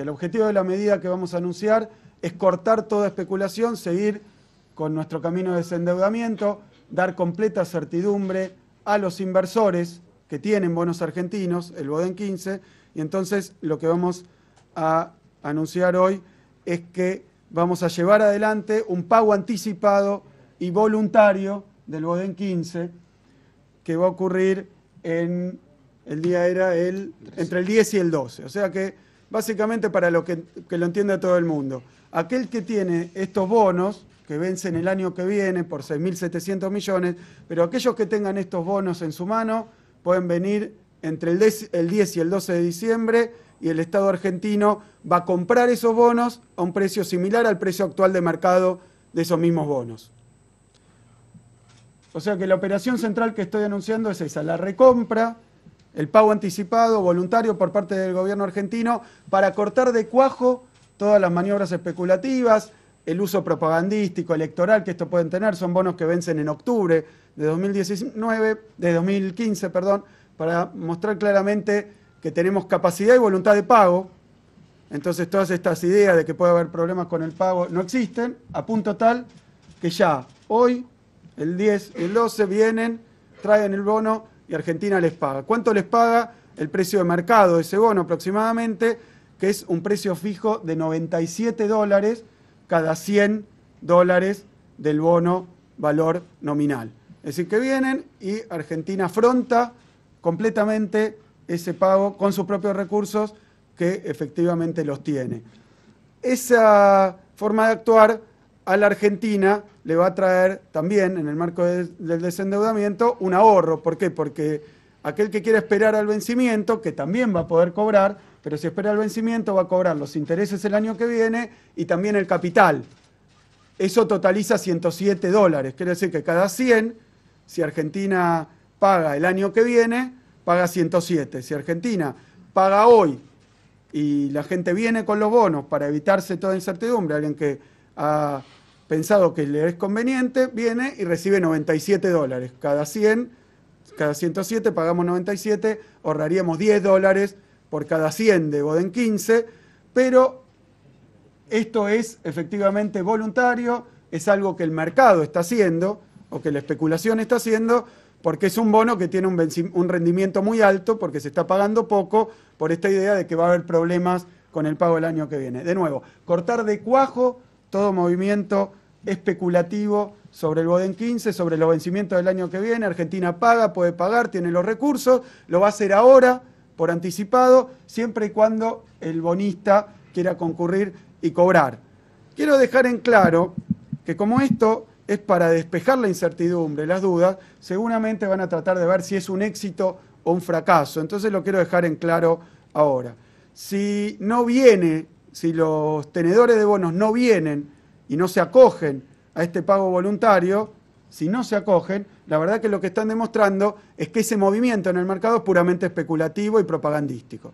el objetivo de la medida que vamos a anunciar es cortar toda especulación, seguir con nuestro camino de desendeudamiento, dar completa certidumbre a los inversores que tienen bonos argentinos, el Boden 15, y entonces lo que vamos a anunciar hoy es que vamos a llevar adelante un pago anticipado y voluntario del Boden 15 que va a ocurrir el día era el entre el 10 y el 12, o sea que básicamente para lo que, lo entienda todo el mundo. Aquel que tiene estos bonos, que vencen el año que viene por 6.700 millones, pero aquellos que tengan estos bonos en su mano pueden venir entre el el 10 y el 12 de diciembre y el Estado argentino va a comprar esos bonos a un precio similar al precio actual de mercado de esos mismos bonos. O sea que la operación central que estoy anunciando es esa, la recompra el pago anticipado voluntario por parte del gobierno argentino para cortar de cuajo todas las maniobras especulativas, el uso propagandístico, electoral que esto pueden tener, son bonos que vencen en octubre de 2019, de 2015, perdón, para mostrar claramente que tenemos capacidad y voluntad de pago. Entonces todas estas ideas de que puede haber problemas con el pago no existen, a punto tal que ya hoy, el 10 y el 12, vienen, traen el bono y Argentina les paga. ¿Cuánto les paga el precio de mercado de ese bono aproximadamente? Que es un precio fijo de 97 dólares cada 100 dólares del bono valor nominal. Es decir, que vienen y Argentina afronta completamente ese pago con sus propios recursos que efectivamente los tiene. Esa forma de actuar a la Argentina le va a traer también, en el marco del desendeudamiento, un ahorro. ¿Por qué? Porque aquel que quiere esperar al vencimiento, que también va a poder cobrar, pero si espera al vencimiento va a cobrar los intereses el año que viene y también el capital. Eso totaliza 107 dólares. Quiere decir que cada 100, si Argentina paga el año que viene, paga 107. Si Argentina paga hoy y la gente viene con los bonos para evitarse toda incertidumbre, alguien que pensado que le es conveniente, viene y recibe 97 dólares. Cada 100, cada 107 pagamos 97, ahorraríamos 10 dólares por cada 100 de Boden 15, pero esto es efectivamente voluntario, es algo que el mercado está haciendo o que la especulación está haciendo, porque es un bono que tiene un, un, rendimiento muy alto, porque se está pagando poco por esta idea de que va a haber problemas con el pago el año que viene. De nuevo, cortar de cuajo todo movimiento especulativo sobre el Boden 15, sobre los vencimientos del año que viene. Argentina paga, puede pagar, tiene los recursos, lo va a hacer ahora por anticipado, siempre y cuando el bonista quiera concurrir y cobrar. Quiero dejar en claro que como esto es para despejar la incertidumbre, las dudas, seguramente van a tratar de ver si es un éxito o un fracaso. Entonces lo quiero dejar en claro ahora. Si no viene, si los tenedores de bonos no vienen y no se acogen a este pago voluntario, si no se acogen, la verdad que lo que están demostrando es que ese movimiento en el mercado es puramente especulativo y propagandístico.